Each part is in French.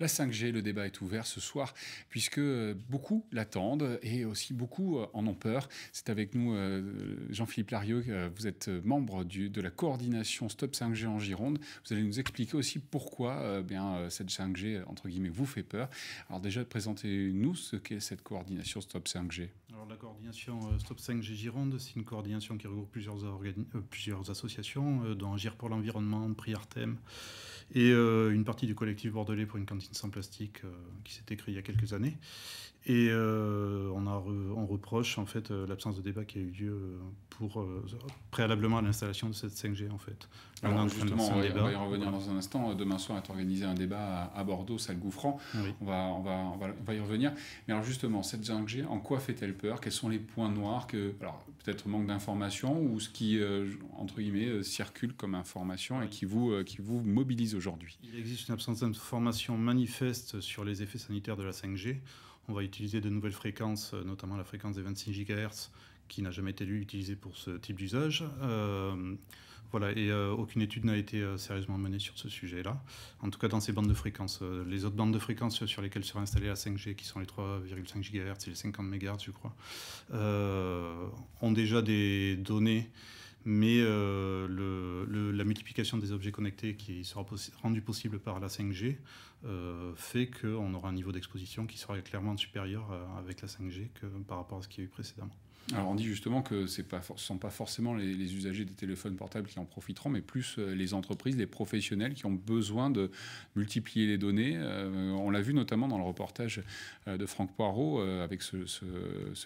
La 5G, le débat est ouvert ce soir, puisque euh, beaucoup l'attendent et aussi beaucoup euh, en ont peur. C'est avec nous euh, Jean-Philippe Larieux, vous êtes membre du, de la coordination Stop 5G en Gironde. Vous allez nous expliquer aussi pourquoi bien, cette 5G, entre guillemets, vous fait peur. Alors déjà, présentez-nous ce qu'est cette coordination Stop 5G. Alors la coordination Stop 5G Gironde, c'est une coordination qui regroupe plusieurs, plusieurs associations, dont Agir pour l'environnement, Priartem et euh, une partie du collectif bordelais pour une cantine sans plastique euh, qui s'est créée il y a quelques années. Et euh, on, a on reproche en fait l'absence de débat qui a eu lieu pour préalablement à l'installation de cette 5G en fait. on justement, on, va, y revenir dans un instant. Demain soir est organisé un débat à, Bordeaux, salle gouffrant On, va, on, va, on, va, on, va, y revenir. Mais alors justement, cette 5G, en quoi fait-elle peur Quels sont les points noirs que, alors peut-être manque d'information ou ce qui entre guillemets circule comme information et qui vous qui vous mobilise aujourd'hui. Il existe une absence d'information manifeste sur les effets sanitaires de la 5G. On va utiliser de nouvelles fréquences, euh, notamment la fréquence des 26 GHz, qui n'a jamais été utilisée pour ce type d'usage. Euh, voilà, et euh, aucune étude n'a été sérieusement menée sur ce sujet-là. En tout cas, dans ces bandes de fréquences. les autres bandes de fréquences sur lesquelles sera installée la 5G, qui sont les 3,5 GHz et les 50 MHz, je crois, ont déjà des données mais le, la multiplication des objets connectés qui sera rendu rendue possible par la 5G euh, fait qu'on aura un niveau d'exposition qui sera clairement supérieur euh, avec la 5G que par rapport à ce qu'il y a eu précédemment. Alors on dit justement que ce ne sont pas forcément les, usagers des téléphones portables qui en profiteront, mais plus euh, les entreprises, les professionnels qui ont besoin de multiplier les données. Euh, on l'a vu notamment dans le reportage euh, de Franck Poirot avec ce,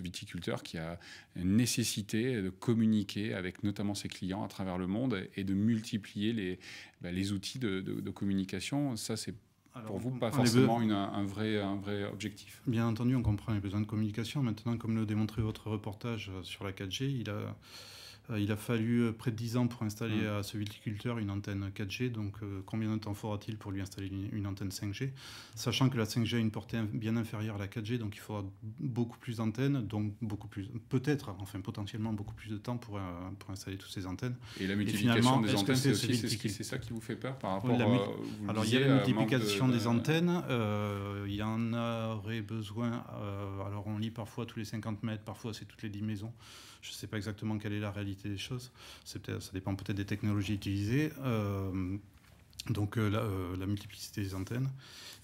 viticulteur qui a nécessité de communiquer avec notamment ses clients à travers le monde et de multiplier les, bah, outils de, de communication. Ça, c'est pour vous, pas forcément un, vrai, un vrai objectif. Bien entendu, on comprend les besoins de communication. Maintenant, comme le démontrait votre reportage euh, sur la 4G, il a euh, il a fallu euh, près de 10 ans pour installer mm. à ce viticulteur une antenne 4G. Donc, euh, combien de temps faudra-t-il pour lui installer une, antenne 5G Sachant que la 5G a une portée bien inférieure à la 4G, donc il faudra beaucoup plus d'antennes, donc beaucoup plus, peut-être, enfin potentiellement beaucoup plus de temps pour, installer toutes ces antennes. Et la multiplication des antennes, c'est ça qui vous fait peur par rapport à, Alors, il y a la multiplication des antennes. il y en aurait besoin. alors, on lit parfois tous les 50 mètres, parfois c'est toutes les 10 maisons. Je ne sais pas exactement quelle est la réalité des choses. Ça dépend peut-être des technologies utilisées. Euh, donc euh, euh, la, multiplicité des antennes,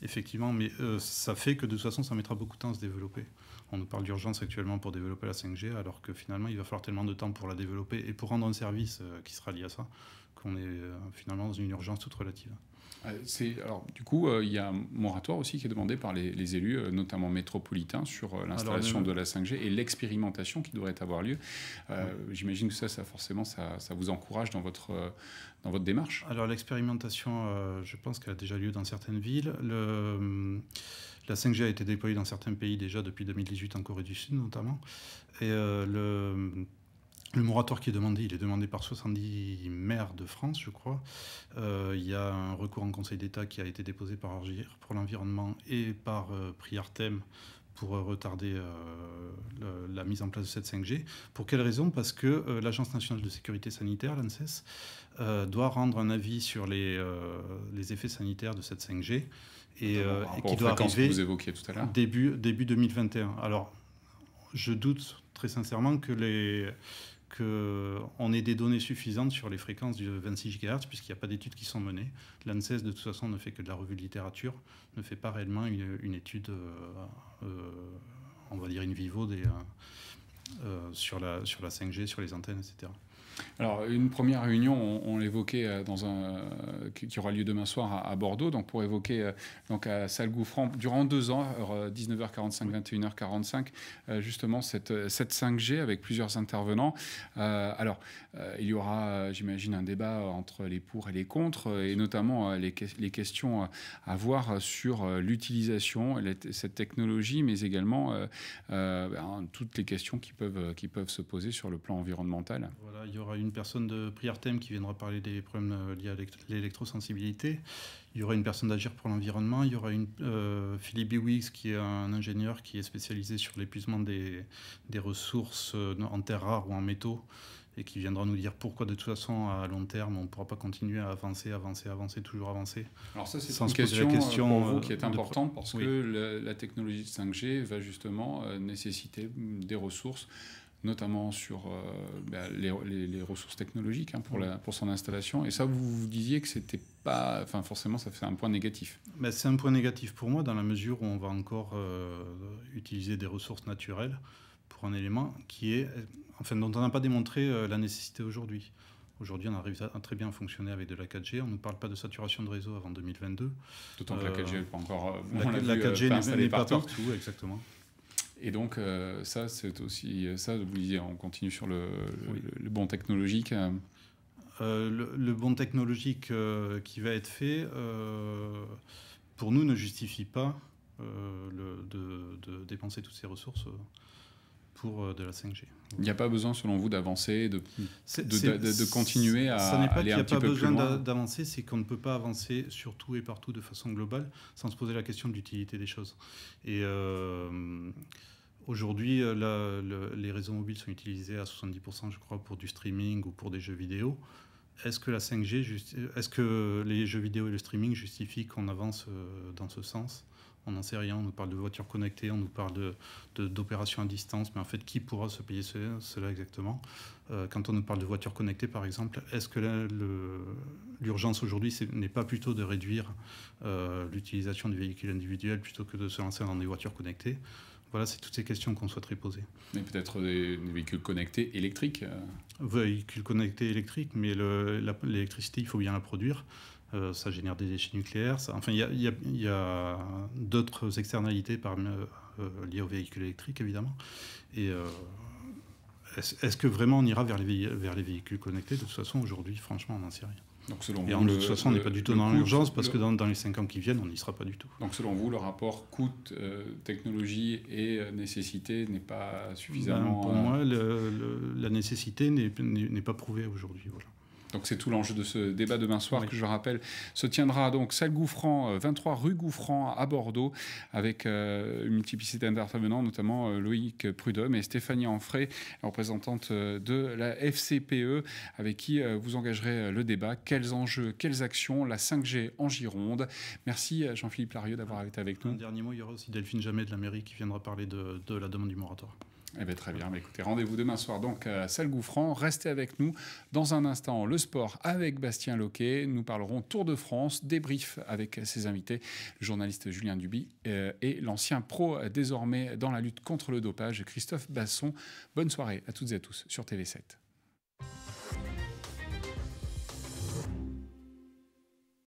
effectivement, mais ça fait que de toute façon, ça mettra beaucoup de temps à se développer. On nous parle d'urgence actuellement pour développer la 5G, alors que finalement, il va falloir tellement de temps pour la développer et pour rendre un service qui sera lié à ça, qu'on est euh, finalement dans une urgence toute relative. Euh, alors, du coup, euh, il y a un moratoire aussi qui est demandé par les, élus, notamment métropolitains, sur l'installation de la 5G et l'expérimentation qui devrait avoir lieu. J'imagine que ça, ça forcément, ça, vous encourage dans votre, dans votre démarche. Alors, l'expérimentation, je pense qu'elle a déjà lieu dans certaines villes. Le, hum, la 5G a été déployée dans certains pays déjà depuis 2018, en Corée du Sud notamment. Et le hum, le moratoire qui est demandé, il est demandé par 70 maires de France, je crois. Euh, il y a un recours en Conseil d'État qui a été déposé par Argir pour l'environnement et par euh, Priartem pour euh, retarder la mise en place de cette 5G. Pour quelle raison Parce que l'Agence nationale de sécurité sanitaire, l'ANSES, doit rendre un avis sur les, effets sanitaires de cette 5G et, qui doit arriver Début, début 2021. Alors, je doute très sincèrement que les, qu'on ait des données suffisantes sur les fréquences du 26 GHz, puisqu'il n'y a pas d'études qui sont menées. L'ANSES, de toute façon, ne fait que de la revue de littérature, ne fait pas réellement une, étude, euh, euh, on va dire, in vivo euh, sur la 5G, sur les antennes, etc. Alors, une première réunion, on, l'évoquait, euh, dans un, euh, qui aura lieu demain soir à, Bordeaux, donc pour évoquer euh, donc à Salgouffran, durant deux ans, 19h45, 21h45, justement cette, 5G avec plusieurs intervenants. alors, il y aura, j'imagine, un débat entre les pour et les contre, et notamment les, questions à voir sur l'utilisation, cette technologie, mais également ben, toutes les questions qui peuvent, qui peuvent se poser sur le plan environnemental. Voilà, il y aura aura une personne de Priartem qui viendra parler des problèmes euh, liés à l'électrosensibilité. Il y aura une personne d'Agir pour l'environnement. Il y aura une, euh, Philippe Biwix, qui est un ingénieur qui est spécialisé sur l'épuisement des, des, ressources euh, en terres rares ou en métaux et qui viendra nous dire pourquoi de toute façon à long terme on ne pourra pas continuer à avancer, avancer, avancer, toujours avancer. Alors ça c'est une question, pour vous qui est importante parce que la, la, technologie de 5G va justement nécessiter mm, des ressources notamment sur euh, bah, les, ressources technologiques hein, pour, pour son installation. Et ça, vous vous disiez que c'était pas. Enfin, forcément, ça fait un point négatif. Mais ben, c'est un point négatif pour moi, dans la mesure où on va encore euh, utiliser des ressources naturelles pour un élément qui est. Enfin, dont on n'a pas démontré euh, la nécessité aujourd'hui. Aujourd'hui, on arrive à très bien fonctionner avec de la 4G. On ne parle pas de saturation de réseau avant 2022. D'autant que la 4G n'est pas encore. la 4G n'est pas partout, exactement. Et donc, euh, ça, c'est aussi. Euh, ça, vous disiez, on continue sur le, bon technologique. le, bon technologique euh. qui va être fait, pour nous, ne justifie pas de, dépenser toutes ces ressources pour euh, de la 5G. Il n'y a pas besoin, selon vous, d'avancer, de, continuer à pas aller n'y a pas besoin d'avancer, c'est qu'on ne peut pas avancer sur tout et partout de façon globale sans se poser la question de l'utilité des choses. Et euh, aujourd'hui, euh, les réseaux mobiles sont utilisés à 70%, je crois, pour du streaming ou pour des jeux vidéo. Est-ce que la 5G, est-ce que les jeux vidéo et le streaming justifient qu'on avance dans ce sens on n'en sait rien, on nous parle de voitures connectées, on nous parle d'opérations de, d'opérations à distance, mais en fait, qui pourra se payer cela exactement euh, Quand on nous parle de voitures connectées, par exemple, est-ce que l'urgence aujourd'hui n'est pas plutôt de réduire euh, l'utilisation du véhicule individuel plutôt que de se lancer dans des voitures connectées voilà, c'est toutes ces questions qu'on souhaiterait poser. Mais peut-être des, véhicules connectés électriques euh. Véhicules connectés électriques, mais l'électricité, il faut bien la produire. Euh, ça génère des déchets nucléaires. Enfin, il y a, d'autres externalités euh, euh, liées aux véhicules électriques, évidemment. Et est-ce que vraiment on ira vers les, vers les véhicules connectés De toute façon, aujourd'hui, franchement, on n'en sait rien. Donc, selon et de toute façon, on n'est pas du tout dans l'urgence parce que dans, les 5 ans qui viennent, on n'y sera pas du tout. Donc, selon vous, le rapport coût, technologie et nécessité n'est pas suffisamment. Ben, pour moi, la nécessité n'est pas prouvée aujourd'hui. Voilà. Donc c'est tout l'enjeu de ce débat demain soir que je rappelle se tiendra donc salle euh, 23 rue Gouffran à Bordeaux avec euh, une multiplicité d'intervenants notamment euh, Loïc Prudhomme et Stéphanie Anfray, représentante de la FCPE avec qui vous engagerez le débat. Quels enjeux, quelles actions, la 5G en Gironde. Merci Jean-Philippe Larieux d'avoir été avec nous. Un dernier mot, il y aura aussi Delphine Jamais de la mairie qui viendra parler de la demande du moratoire. Eh ben, très bien. Mais écoutez, rendez-vous demain soir donc à Salle Restez avec nous. Dans un instant, le sport avec Bastien Loquet. Nous parlerons Tour de France, débrief avec ses invités, le journaliste Julien Duby euh, et l'ancien pro désormais dans la lutte contre le dopage, Christophe Basson. Bonne soirée à toutes et à tous sur TV7.